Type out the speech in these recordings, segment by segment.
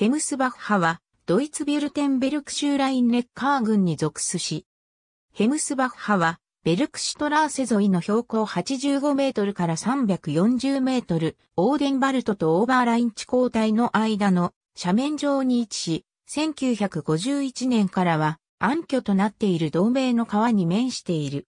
ヘムスバッハは、ドイツビュルテンベルク州ラインネッカー郡に属すし、ヘムスバッハは、ベルクシュトラーセ沿いの標高85メートルから340メートル、オーデンバルトとオーバーライン地交代の間の斜面上に位置し、1951年からは暗挙となっている同盟の川に面している。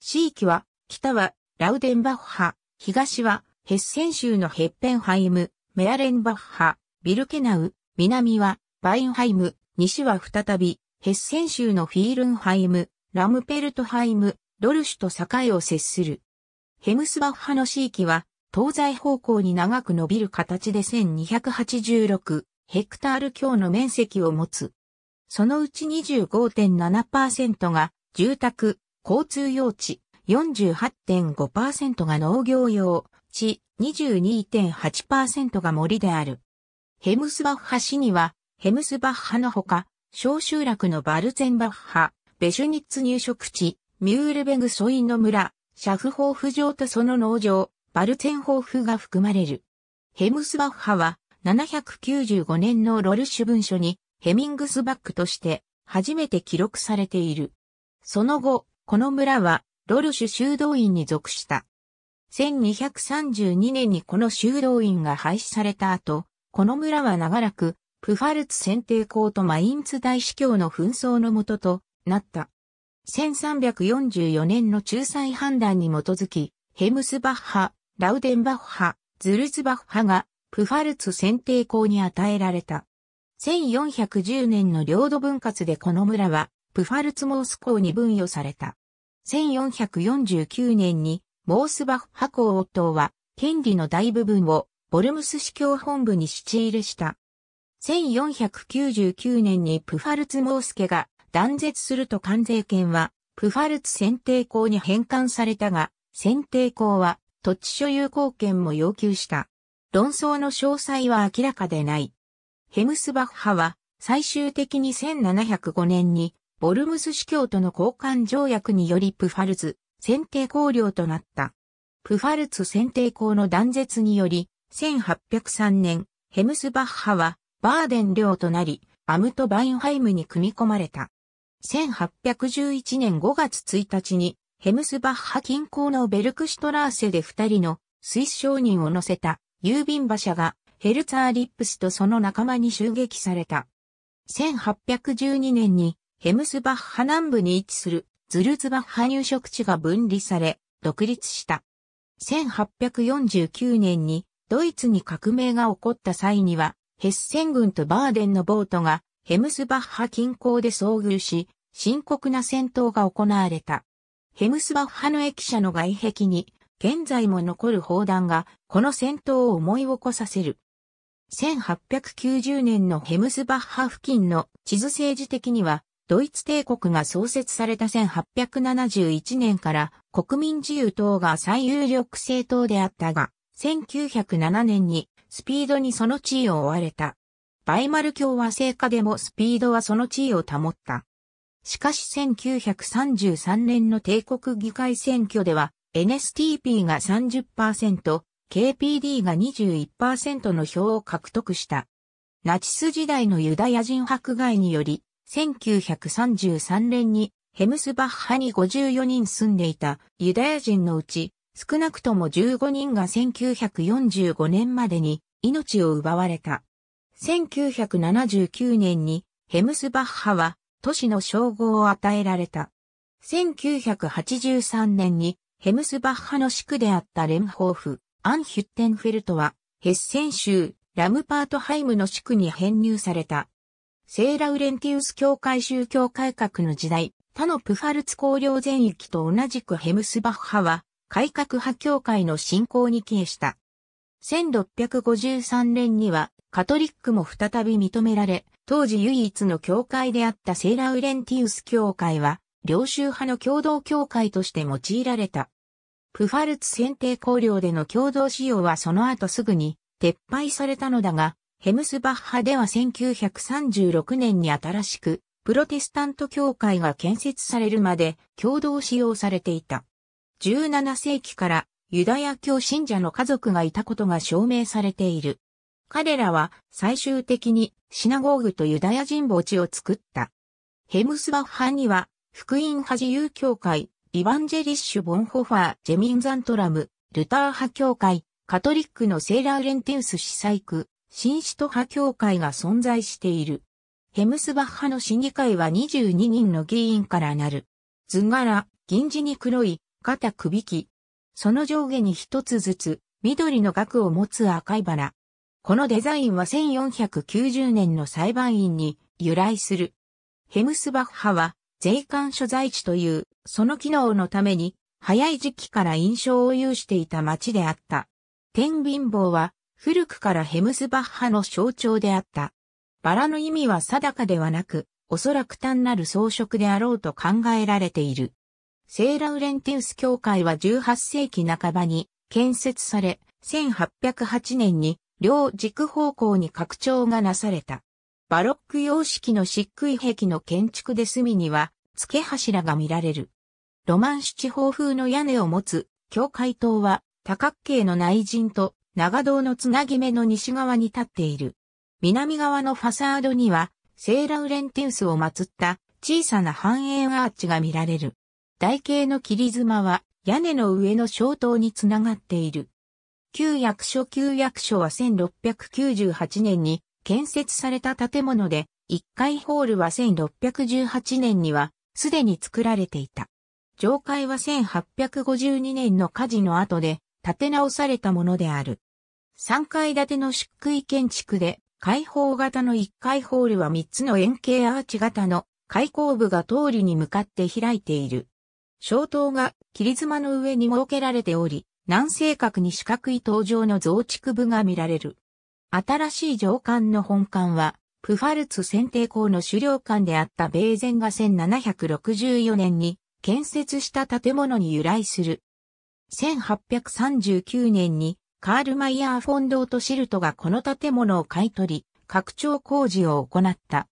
地域は、北はラウデンバッハ、東はヘッセン州のヘッペンハイム、メアレンバッハ、ビルケナウ、南はバインハイム、西は再びヘッセン州のフィールンハイム、ラムペルトハイム、ドルシュと境を接する。ヘムスバッハの地域は東西方向に長く伸びる形で1286ヘクタール強の面積を持つ。そのうち25.7%が住宅、交通用地、48.5%が農業用地、22.8%が森である。ヘムスバッハ市には、ヘムスバッハのほか、小集落のバルゼンバッハ、ベシュニッツ入植地、ミュールベグソインの村、シャフホーフ城とその農場、バルツェンホーフが含まれる。ヘムスバッハは、795年のロルシュ文書に、ヘミングスバックとして、初めて記録されている。その後、この村は、ロルシュ修道院に属した。1232年にこの修道院が廃止された後、この村は長らく、プファルツ選定校とマインツ大司教の紛争のもととなった。1344年の仲裁判断に基づき、ヘムスバッハ、ラウデンバッハ、ズルツバッハが、プファルツ選定校に与えられた。1410年の領土分割でこの村は、プファルツモース校に分与された。1449年に、モースバッハ校オ党は、権利の大部分をボルムス司教本部にチ入れした。1499年にプファルツ・モースケが断絶すると関税権はプファルツ選定校に返還されたが、選定校は土地所有貢献も要求した。論争の詳細は明らかでない。ヘムスバッハは最終的に1705年にボルムス司教との交換条約によりプファルツ選定校領となった。プファルツ選定校の断絶により1803年、ヘムスバッハはバーデン領となり、アムトバインハイムに組み込まれた。1811年5月1日に、ヘムスバッハ近郊のベルクシュトラーセで2人のスイス商人を乗せた郵便馬車がヘルツァーリップスとその仲間に襲撃された。1812年にヘムスバッハ南部に位置するズルズバッハ入植地が分離され、独立した。1849年にドイツに革命が起こった際には、ヘッセン軍とバーデンのボートがヘムスバッハ近郊で遭遇し、深刻な戦闘が行われた。ヘムスバッハの駅舎の外壁に、現在も残る砲弾が、この戦闘を思い起こさせる。1890年のヘムスバッハ付近の地図政治的には、ドイツ帝国が創設された1871年から国民自由党が最有力政党であったが、1907年にスピードにその地位を追われた。バイマル共和制下でもスピードはその地位を保った。しかし1933年の帝国議会選挙では NSTP が30%、KPD が21%の票を獲得した。ナチス時代のユダヤ人迫害により、1933年にヘムスバッハに54人住んでいたユダヤ人のうち少なくとも15人が1945年までに命を奪われた。1979年にヘムスバッハは都市の称号を与えられた。1983年にヘムスバッハの地区であったレンホーフ、アンヒュッテンフェルトはヘッセン州ラムパートハイムの地区に編入された。セーラウレンティウス教会宗教改革の時代、他のプファルツ公領全域と同じくヘムスバッハは改革派教会の信仰に帰依した。1653年にはカトリックも再び認められ、当時唯一の教会であったセーラウレンティウス教会は、領収派の共同教会として用いられた。プファルツ選定公領での共同使用はその後すぐに撤廃されたのだが、ヘムスバッハでは1936年に新しく、プロテスタント教会が建設されるまで共同使用されていた。17世紀からユダヤ教信者の家族がいたことが証明されている。彼らは最終的にシナゴーグとユダヤ人墓地を作った。ヘムスバッハには福音派自由教会、リバンジェリッシュ・ボンホファー、ジェミンザントラム、ルター派教会、カトリックのセーラーレンティウス司祭区、新シト派教会が存在している。ヘムスバッハの審議会は22人の議員からなる。図柄、銀地に黒い、肩くびき。その上下に一つずつ、緑の額を持つ赤いバラ。このデザインは1490年の裁判員に由来する。ヘムスバッハは税関所在地というその機能のために早い時期から印象を有していた町であった。天秤棒は古くからヘムスバッハの象徴であった。バラの意味は定かではなく、おそらく単なる装飾であろうと考えられている。セーラウレンティウス教会は18世紀半ばに建設され、1808年に両軸方向に拡張がなされた。バロック様式の漆喰壁の建築で隅には付け柱が見られる。ロマン七方風の屋根を持つ教会塔は多角形の内陣と長堂のつなぎ目の西側に立っている。南側のファサードにはセーラウレンティウスを祀った小さな半円アーチが見られる。台形の切妻は屋根の上の小塔につながっている。旧役所旧役所は1698年に建設された建物で、1階ホールは1618年にはすでに作られていた。上階は1852年の火事の後で建て直されたものである。3階建ての漆喰建築で、開放型の1階ホールは3つの円形アーチ型の開口部が通りに向かって開いている。小塔が切妻の上に設けられており、南西角に四角い塔場の増築部が見られる。新しい上官の本館は、プファルツ選定校の狩猟館であった米前が1764年に建設した建物に由来する。1839年にカールマイヤー・フォンドート・シルトがこの建物を買い取り、拡張工事を行った。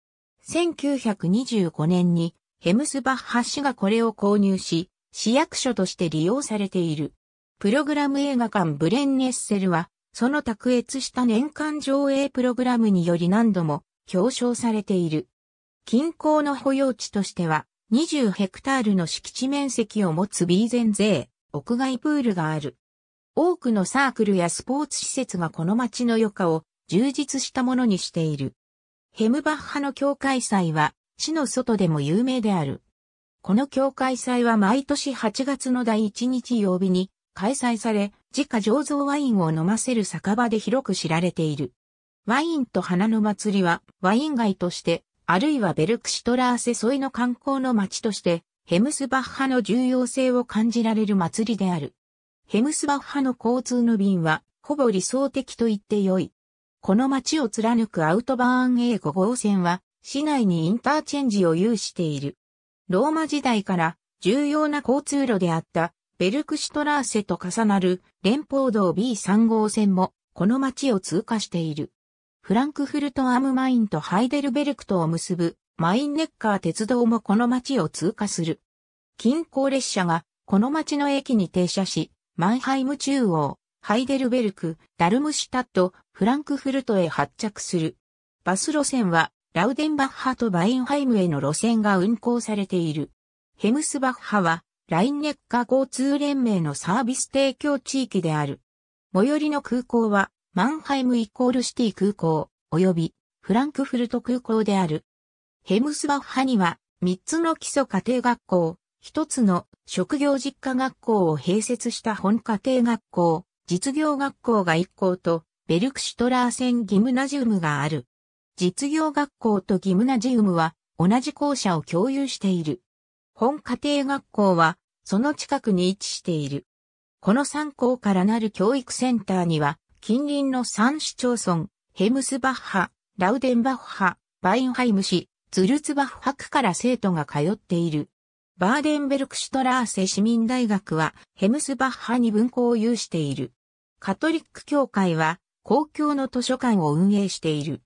1925年にヘムスバッハ氏がこれを購入し、市役所として利用されている。プログラム映画館ブレンネッセルは、その卓越した年間上映プログラムにより何度も表彰されている。近郊の保養地としては、20ヘクタールの敷地面積を持つビーゼンゼー、屋外プールがある。多くのサークルやスポーツ施設がこの街の余暇を充実したものにしている。ヘムバッハの教会祭は市の外でも有名である。この教会祭は毎年8月の第1日曜日に開催され、自家醸造ワインを飲ませる酒場で広く知られている。ワインと花の祭りは、ワイン街として、あるいはベルクシトラーセ沿いの観光の街として、ヘムスバッハの重要性を感じられる祭りである。ヘムスバッハの交通の便は、ほぼ理想的と言ってよい。この街を貫くアウトバーン A5 号線は、市内にインターチェンジを有している。ローマ時代から重要な交通路であったベルクシュトラーセと重なる連邦道 B3 号線もこの町を通過している。フランクフルトアムマインとハイデルベルクとを結ぶマインネッカー鉄道もこの町を通過する。近郊列車がこの町の駅に停車し、マンハイム中央、ハイデルベルク、ダルムシュタット、フランクフルトへ発着する。バス路線はラウデンバッハとバインハイムへの路線が運行されている。ヘムスバッハは、ラインネッカ交通連盟のサービス提供地域である。最寄りの空港は、マンハイムイコールシティ空港、及び、フランクフルト空港である。ヘムスバッハには、3つの基礎家庭学校、1つの職業実家学校を併設した本家庭学校、実業学校が1校と、ベルクシュトラーセンギムナジウムがある。実業学校とギムナジウムは同じ校舎を共有している。本家庭学校はその近くに位置している。この3校からなる教育センターには近隣の3市町村、ヘムスバッハ、ラウデンバッハ、バインハイム市、ツルツバッハ区から生徒が通っている。バーデンベルクシュトラーセ市民大学はヘムスバッハに分校を有している。カトリック教会は公共の図書館を運営している。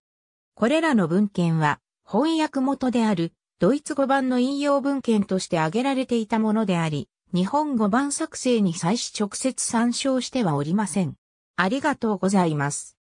これらの文献は翻訳元であるドイツ語版の引用文献として挙げられていたものであり、日本語版作成に際し直接参照してはおりません。ありがとうございます。